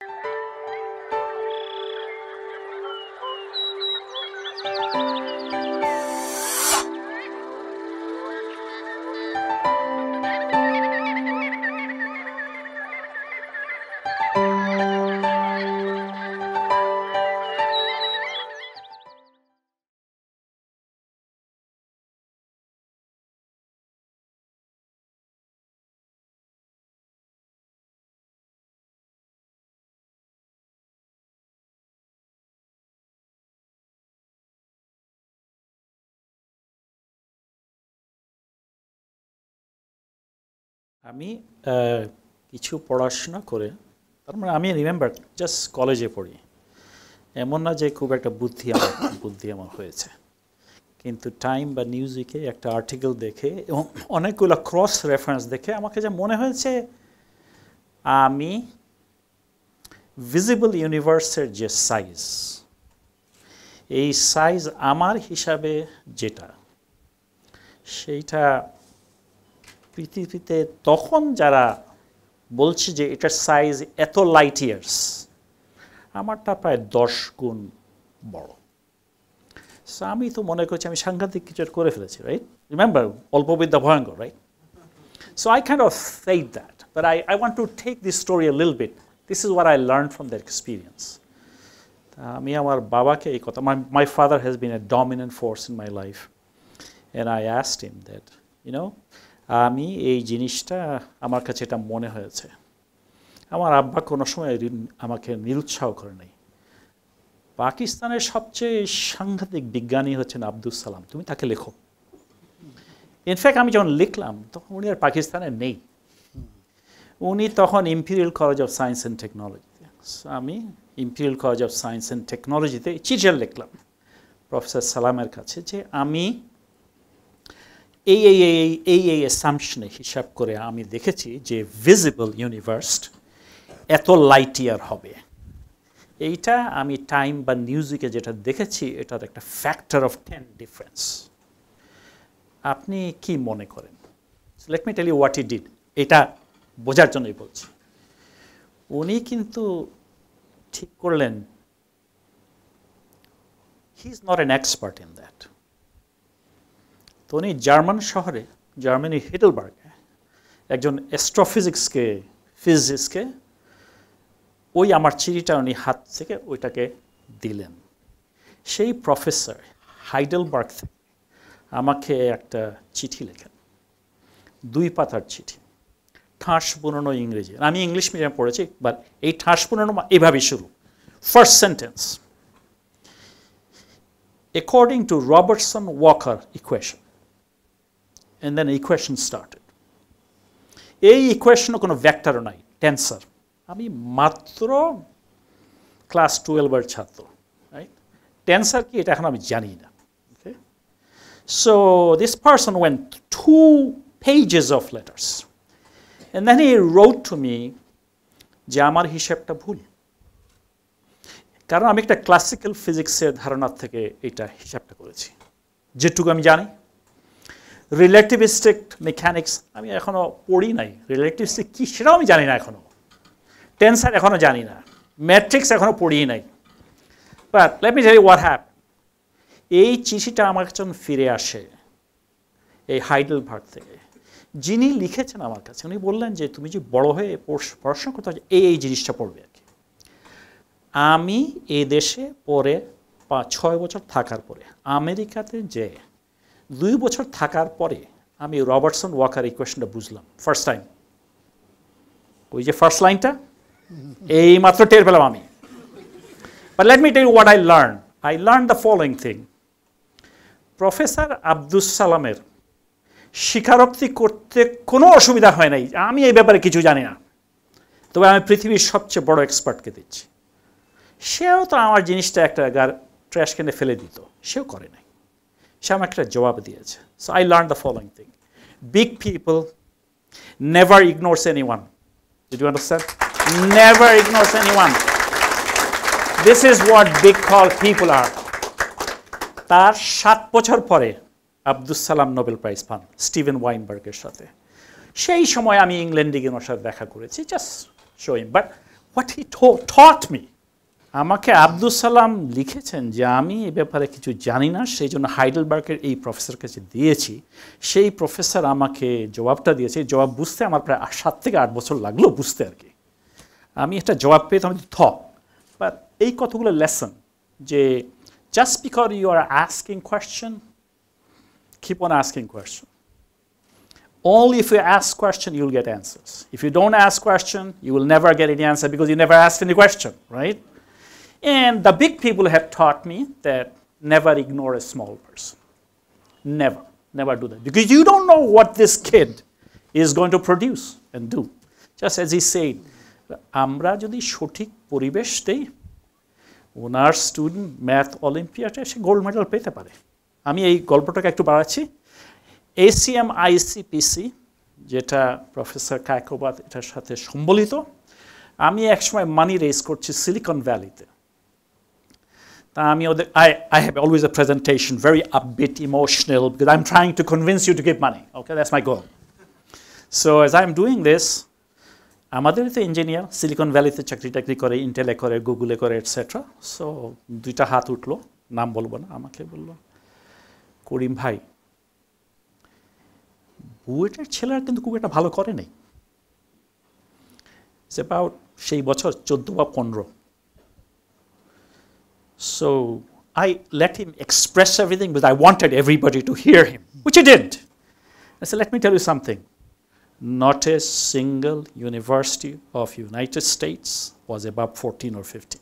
thank you আমি কিছু পড়াশোনা করে তার মানে আমি রিমেম্বার জাস্ট কলেজে পড়ি এমন না যে খুব একটা বুদ্ধি আমার বুদ্ধি আমার হয়েছে কিন্তু টাইম বা নিউজ উইকে একটা আর্টিকেল দেখে এবং অনেকগুলো ক্রস রেফারেন্স দেখে আমাকে যা মনে হয়েছে আমি ভিজিবল ইউনিভার্সের যে সাইজ এই সাইজ আমার হিসাবে যেটা সেইটা পৃথিবীতে তখন যারা বলছে যে এটার সাইজ এত লাইট ইয়ার্স আমারটা প্রায় দশ গুণ বড় সো আমি তো মনে করছি আমি সাংঘাতিক কিছু করে ফেলেছি রাইট রিমেম্বার অল্পবিদ্যা ভয়ঙ্কর right so I kind of fate that but I I want to take this story a লিল bit this is where I learn from their experience আমি আমার বাবাকে এই কথা my my father has been a dominant force in my life and I asked him that you know আমি এই জিনিসটা আমার কাছে এটা মনে হয়েছে আমার আব্বা কোনো সময় আমাকে নিরুৎসাহ করে নেই পাকিস্তানের সবচেয়ে সাংঘাতিক বিজ্ঞানী হচ্ছেন আব্দুল সালাম তুমি তাকে লেখো ইনফ্যাক্ট আমি যখন লিখলাম তখন উনি আর পাকিস্তানে নেই উনি তখন Imperial College of Science and টেকনোলজিতে আমি Imperial College of Science and টেকনোলজিতে চিঠিটা লিখলাম প্রফেসর সালামের কাছে যে আমি এই এই এই এই এই অ্যাসামশনে হিসাব করে আমি দেখেছি যে ভিজিবল ইউনিভার্স এত লাইট ইয়ার হবে এইটা আমি টাইম বা মিউজিকে যেটা দেখেছি এটার একটা ফ্যাক্টর অফ টেন ডিফারেন্স আপনি কি মনে করেন let me tell you what he did এটা বোঝার জন্যই বলছি উনি কিন্তু ঠিক করলেন he is not an expert in that তো উনি জার্মান শহরে জার্মানি হিটেলবার্গে একজন অ্যাস্ট্রোফিজিক্সকে ফিজিক্সকে ওই আমার চিঠিটা উনি হাত থেকে ওইটাকে দিলেন সেই প্রফেসর হাইডেলবার্গ থেকে আমাকে একটা চিঠি লেখেন দুই পাতার চিঠি ঠাঁস পুরনো ইংরেজি আমি ইংলিশ মিডিয়াম পড়েছি বাট এই ঠাঁস পুরনো এভাবেই শুরু first sentence according to Robertson Walker equation and then equation started. A equation of vector nai, tensor. Ami matro class 12 er chato, right? Tensor ki eta ami jani na. Okay? So this person went two pages of letters. And then he wrote to me, "Jamar amar hishab ta bhul. কারণ আমি একটা classical ফিজিক্সের ধারণার থেকে এটা হিসাবটা করেছি যেটুকু আমি জানি রিলেটিভিস্টিক মেকানিক্স আমি এখনও পড়ি নাই রিলেটিভিস্টিক কী সেটাও আমি জানি না এখনও টেন্সার এখনও জানি না ম্যাট্রিক্স এখনও পড়িয়ে নাই বাট লেট মি জানি হোয়াট হ্যাপ এই চিঠিটা আমার কাছে ফিরে আসে এই হাইডেল ভার্ট থেকে যিনি লিখেছেন আমার কাছে উনি বললেন যে তুমি যে বড় হয়ে পড়াশোনা করতে হচ্ছে এই এই জিনিসটা পড়বে আর কি আমি এ দেশে পরে পাঁচ ছয় বছর থাকার পরে আমেরিকাতে যে দুই বছর থাকার পরে আমি রবার্টসন ওয়াকার কোয়েশনটা বুঝলাম ফার্স্ট টাইম ওই যে ফার্স্ট লাইনটা এই মাত্র টের পেলাম আমি বা let me tell what I learn I learn the following thing professor Abdus সালামের স্বীকারোক্তি করতে কোনো অসুবিধা হয় নাই আমি এই ব্যাপারে কিছু জানি না তবে আমি পৃথিবীর সবচেয়ে বড় এক্সপার্টকে দিচ্ছি সেও তো আমার জিনিসটা একটা ট্র্যাশ কেনে ফেলে দিত সেও করে নাই শ্যামাকিরা জবাব দিয়েছে so I learn the following thing big people never ignores anyone. Did you understand? never ignores anyone. This is what big call people are. তার সাত বছর পরে আব্দুল সালাম নোবেল প্রাইজ পান স্টিভেন ওয়াইনবার্গের সাথে সেই সময় আমি ইংল্যান্ডে গিয়ে ওনার সাথে দেখা করেছি just show him but what he taught me আমাকে আব্দুল সালাম লিখেছেন যে আমি এ ব্যাপারে কিছু জানি না সেই জন্য হাইডেলবার্গের এই প্রফেসর কাছে দিয়েছি সেই প্রফেসর আমাকে জবাবটা দিয়েছে জবাব বুঝতে আমার প্রায় সাত থেকে আট বছর লাগলো বুঝতে আর কি আমি একটা জবাব পেয়ে আমি থ বাট এই কতগুলো লেসন যে just because you are asking question keep on asking question Only if you ask question, you'll get answers. If you don't ask question, you will never get any answer because you never asked any question, right? And the big people have taught me that never ignore a small person. Never. Never do that. Because you don't know what this kid is going to produce and do. Just as he said, Amra jodi shotik poribesh dei, unar student math olympiad e gold medal pete pare. Ami ei golpota ektu barachi. ACM ICPC jeta যেটা professor Kaikobad এটার সাথে সম্বলিত আমি একসময় race race করছি Silicon ভ্যালিতে um, you know, the, I, I have always a presentation, very upbeat, emotional, because I'm trying to convince you to give money. Okay, that's my goal. So as I'm doing this, আমাদেরই engineer Silicon ভ্যালিতে চাকরি টাকরি করে ইন্টেলে করে গুগলে করে etcetera etc. So, হাত উঠলো নাম বলবো না আমাকে বললো করিম ভাই বুয়েটের ছেলেরা কিন্তু খুব একটা ভালো করে নেই It's about বছর চোদ্দো বা পনেরো so I let him express everything because I wanted everybody to hear him, which he didn't. I said, let me tell you something. Not a single university of United States was above 14 or 15.